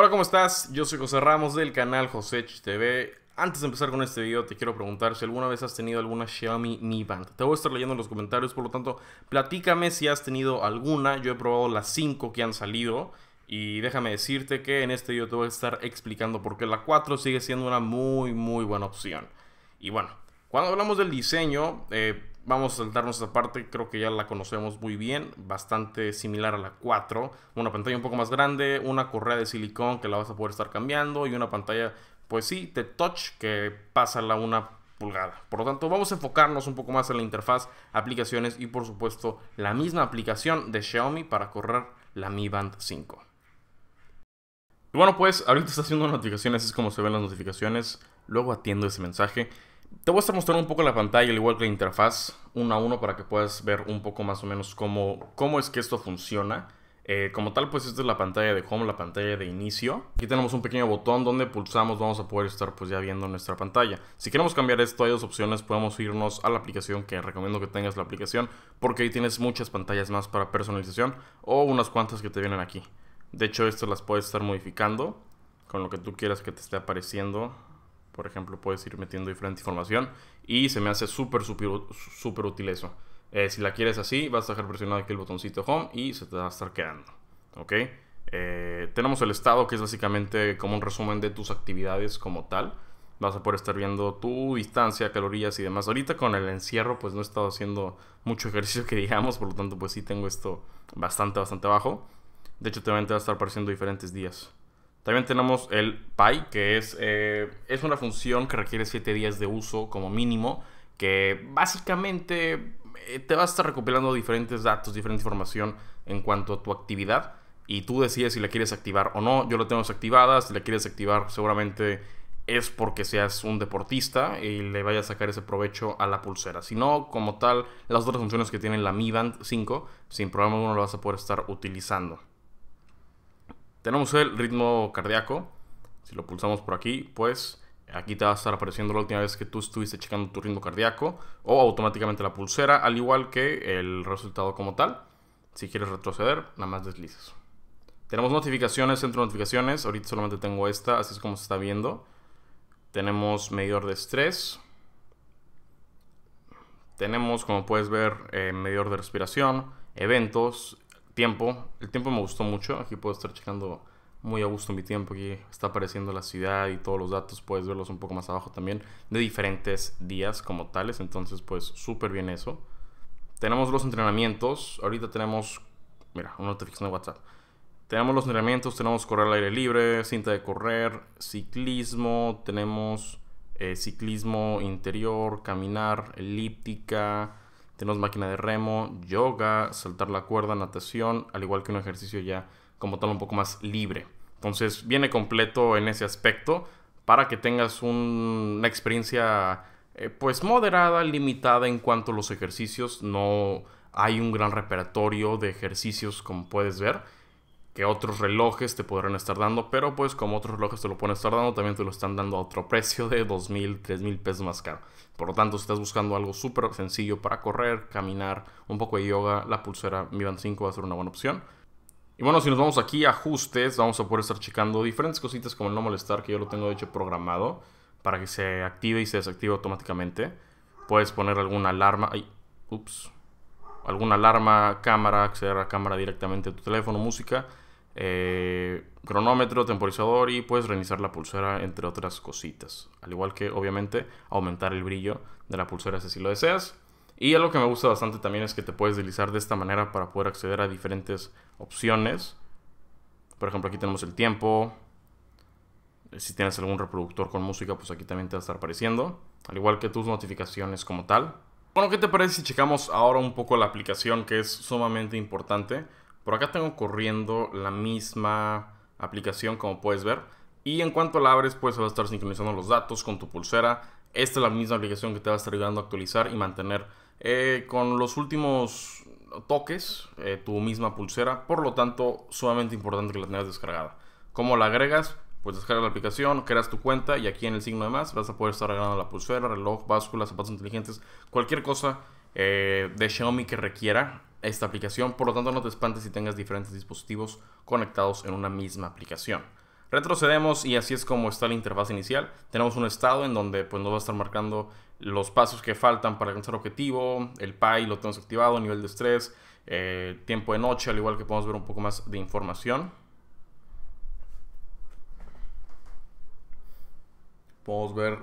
Hola, ¿cómo estás? Yo soy José Ramos del canal Josech TV. Antes de empezar con este video, te quiero preguntar si alguna vez has tenido alguna Xiaomi Mi Band. Te voy a estar leyendo en los comentarios, por lo tanto, platícame si has tenido alguna. Yo he probado las 5 que han salido. Y déjame decirte que en este video te voy a estar explicando por qué la 4 sigue siendo una muy, muy buena opción. Y bueno, cuando hablamos del diseño, eh, Vamos a saltarnos esa parte, creo que ya la conocemos muy bien, bastante similar a la 4. Una pantalla un poco más grande, una correa de silicón que la vas a poder estar cambiando y una pantalla, pues sí, de touch que pasa la una pulgada. Por lo tanto, vamos a enfocarnos un poco más en la interfaz, aplicaciones y por supuesto la misma aplicación de Xiaomi para correr la Mi Band 5. Y bueno, pues ahorita está haciendo notificaciones, es como se ven las notificaciones. Luego atiendo ese mensaje. Te voy a estar mostrando un poco la pantalla, al igual que la interfaz, uno a uno, para que puedas ver un poco más o menos cómo, cómo es que esto funciona. Eh, como tal, pues esta es la pantalla de home, la pantalla de inicio. Aquí tenemos un pequeño botón donde pulsamos, vamos a poder estar pues ya viendo nuestra pantalla. Si queremos cambiar esto, hay dos opciones, podemos irnos a la aplicación, que recomiendo que tengas la aplicación, porque ahí tienes muchas pantallas más para personalización, o unas cuantas que te vienen aquí. De hecho, estas las puedes estar modificando, con lo que tú quieras que te esté apareciendo por ejemplo, puedes ir metiendo diferente información y se me hace súper, súper, útil eso. Eh, si la quieres así, vas a dejar presionado aquí el botoncito Home y se te va a estar quedando. Eh, tenemos el estado, que es básicamente como un resumen de tus actividades como tal. Vas a poder estar viendo tu distancia, calorías y demás. Ahorita con el encierro, pues no he estado haciendo mucho ejercicio que digamos, por lo tanto, pues sí tengo esto bastante, bastante bajo. De hecho, también te va a estar apareciendo diferentes días. También tenemos el Pay que es, eh, es una función que requiere 7 días de uso como mínimo, que básicamente eh, te va a estar recopilando diferentes datos, diferente información en cuanto a tu actividad y tú decides si la quieres activar o no. Yo la tengo desactivada, si la quieres activar seguramente es porque seas un deportista y le vayas a sacar ese provecho a la pulsera. Si no, como tal, las otras funciones que tiene la Mi Band 5, sin problema alguno lo vas a poder estar utilizando. Tenemos el ritmo cardíaco. Si lo pulsamos por aquí, pues aquí te va a estar apareciendo la última vez que tú estuviste checando tu ritmo cardíaco o automáticamente la pulsera, al igual que el resultado como tal. Si quieres retroceder, nada más deslizas. Tenemos notificaciones, centro de notificaciones. Ahorita solamente tengo esta, así es como se está viendo. Tenemos medidor de estrés. Tenemos, como puedes ver, eh, medidor de respiración, eventos, tiempo. El tiempo me gustó mucho. Aquí puedo estar checando muy a gusto mi tiempo. Aquí está apareciendo la ciudad y todos los datos. Puedes verlos un poco más abajo también. De diferentes días como tales. Entonces, pues súper bien eso. Tenemos los entrenamientos. Ahorita tenemos... Mira, una notificación de WhatsApp. Tenemos los entrenamientos, tenemos correr al aire libre, cinta de correr, ciclismo, tenemos eh, ciclismo interior, caminar, elíptica, tenemos máquina de remo, yoga, saltar la cuerda, natación, al igual que un ejercicio ya como tal un poco más libre. Entonces viene completo en ese aspecto para que tengas una experiencia eh, pues moderada, limitada en cuanto a los ejercicios. No hay un gran repertorio de ejercicios como puedes ver que otros relojes te podrán estar dando, pero pues como otros relojes te lo pueden estar dando, también te lo están dando a otro precio de 2.000, 3.000 pesos más caro. Por lo tanto, si estás buscando algo súper sencillo para correr, caminar, un poco de yoga, la pulsera Mi Band 5 va a ser una buena opción. Y bueno, si nos vamos aquí a ajustes, vamos a poder estar checando diferentes cositas como el no molestar, que yo lo tengo de hecho programado para que se active y se desactive automáticamente. Puedes poner alguna alarma, ay, ups, alguna alarma, cámara, acceder a cámara directamente a tu teléfono, música eh, cronómetro, temporizador y puedes reiniciar la pulsera, entre otras cositas. Al igual que, obviamente, aumentar el brillo de la pulsera si lo deseas. Y algo que me gusta bastante también es que te puedes deslizar de esta manera para poder acceder a diferentes opciones. Por ejemplo, aquí tenemos el tiempo. Si tienes algún reproductor con música, pues aquí también te va a estar apareciendo. Al igual que tus notificaciones como tal. Bueno, ¿qué te parece si checamos ahora un poco la aplicación que es sumamente importante? Por acá tengo corriendo la misma aplicación como puedes ver. Y en cuanto la abres, pues va a estar sincronizando los datos con tu pulsera. Esta es la misma aplicación que te va a estar ayudando a actualizar y mantener eh, con los últimos toques eh, tu misma pulsera. Por lo tanto, sumamente importante que la tengas descargada. ¿Cómo la agregas? Pues descarga la aplicación, creas tu cuenta y aquí en el signo de más vas a poder estar agregando la pulsera, reloj, báscula, zapatos inteligentes, cualquier cosa eh, de Xiaomi que requiera esta aplicación, por lo tanto no te espantes si tengas diferentes dispositivos conectados en una misma aplicación. Retrocedemos y así es como está la interfaz inicial. Tenemos un estado en donde pues, nos va a estar marcando los pasos que faltan para alcanzar el objetivo, el PI lo tenemos activado, nivel de estrés, eh, tiempo de noche, al igual que podemos ver un poco más de información. Podemos ver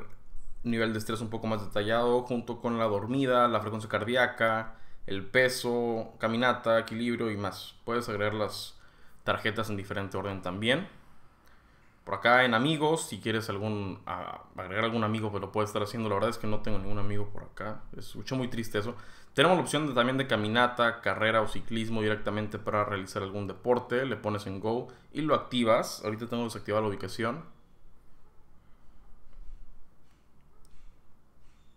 nivel de estrés un poco más detallado junto con la dormida, la frecuencia cardíaca, el peso, caminata, equilibrio y más. Puedes agregar las tarjetas en diferente orden también. Por acá en amigos, si quieres algún agregar algún amigo, pero puedes estar haciendo. La verdad es que no tengo ningún amigo por acá. Es mucho muy triste eso. Tenemos la opción de, también de caminata, carrera o ciclismo directamente para realizar algún deporte. Le pones en Go y lo activas. Ahorita tengo desactivada la ubicación.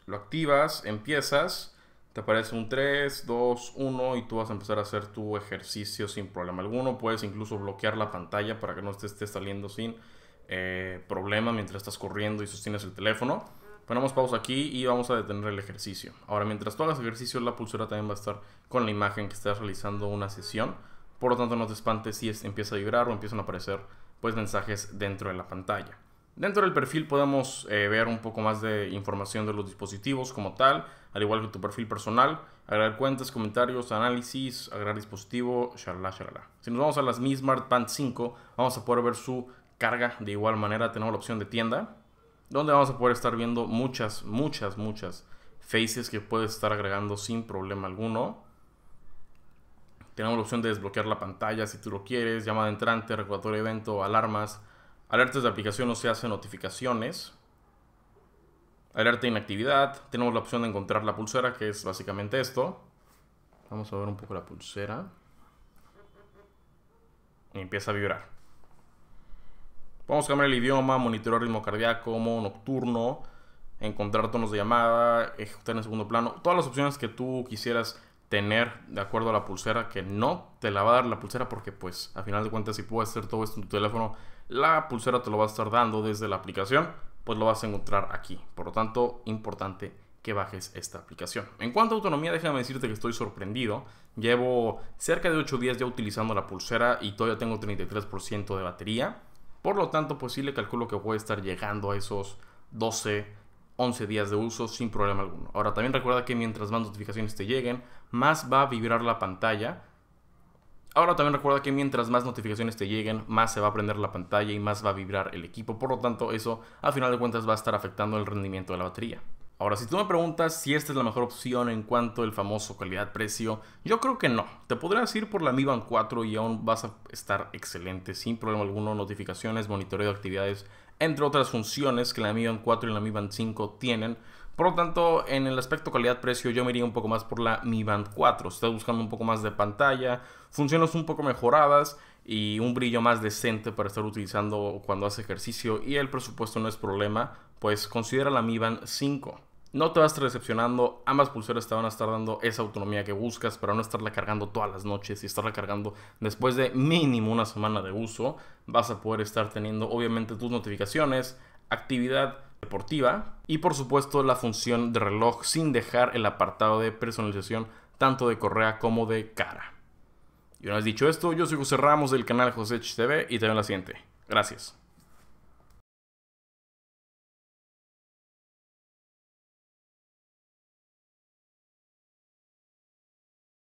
Lo activas, empiezas te aparece un 3, 2, 1 y tú vas a empezar a hacer tu ejercicio sin problema alguno. Puedes incluso bloquear la pantalla para que no te esté saliendo sin eh, problema mientras estás corriendo y sostienes el teléfono. Ponemos pausa aquí y vamos a detener el ejercicio. Ahora, mientras tú hagas ejercicio, la pulsera también va a estar con la imagen que estás realizando una sesión. Por lo tanto, no te espantes si empieza a vibrar o empiezan a aparecer pues, mensajes dentro de la pantalla. Dentro del perfil podemos eh, ver un poco más de información de los dispositivos como tal, al igual que tu perfil personal, agregar cuentas, comentarios, análisis, agregar dispositivo, shalala, shalala. Si nos vamos a las Mi Smart Band 5, vamos a poder ver su carga de igual manera, tenemos la opción de tienda, donde vamos a poder estar viendo muchas, muchas, muchas faces que puedes estar agregando sin problema alguno. Tenemos la opción de desbloquear la pantalla si tú lo quieres, llamada entrante, recordatorio de evento, alarmas, Alertas de aplicación no se hacen notificaciones. Alerta de inactividad. Tenemos la opción de encontrar la pulsera, que es básicamente esto. Vamos a ver un poco la pulsera. Y empieza a vibrar. Vamos a cambiar el idioma, monitorear ritmo cardíaco, modo nocturno, encontrar tonos de llamada, ejecutar en segundo plano. Todas las opciones que tú quisieras tener de acuerdo a la pulsera que no te la va a dar la pulsera porque pues a final de cuentas si puedes hacer todo esto en tu teléfono la pulsera te lo va a estar dando desde la aplicación pues lo vas a encontrar aquí por lo tanto importante que bajes esta aplicación en cuanto a autonomía déjame decirte que estoy sorprendido llevo cerca de 8 días ya utilizando la pulsera y todavía tengo 33% de batería por lo tanto pues le calculo que voy a estar llegando a esos 12 11 días de uso sin problema alguno. Ahora también recuerda que mientras más notificaciones te lleguen, más va a vibrar la pantalla. Ahora también recuerda que mientras más notificaciones te lleguen, más se va a prender la pantalla y más va a vibrar el equipo. Por lo tanto, eso a final de cuentas va a estar afectando el rendimiento de la batería. Ahora, si tú me preguntas si esta es la mejor opción en cuanto al famoso calidad-precio, yo creo que no. Te podrías ir por la Mi Band 4 y aún vas a estar excelente, sin problema alguno, notificaciones, monitoreo de actividades, entre otras funciones que la Mi Band 4 y la Mi Band 5 tienen. Por lo tanto, en el aspecto calidad-precio yo me iría un poco más por la Mi Band 4. Estás buscando un poco más de pantalla, funciones un poco mejoradas y un brillo más decente para estar utilizando cuando haces ejercicio y el presupuesto no es problema, pues considera la Mi Band 5. No te vas a estar decepcionando, ambas pulseras te van a estar dando esa autonomía que buscas para no estarla cargando todas las noches y estarla cargando después de mínimo una semana de uso. Vas a poder estar teniendo obviamente tus notificaciones, actividad deportiva y por supuesto la función de reloj sin dejar el apartado de personalización tanto de correa como de cara. Y una vez dicho esto, yo soy José Ramos del canal José TV y te veo en la siguiente. Gracias.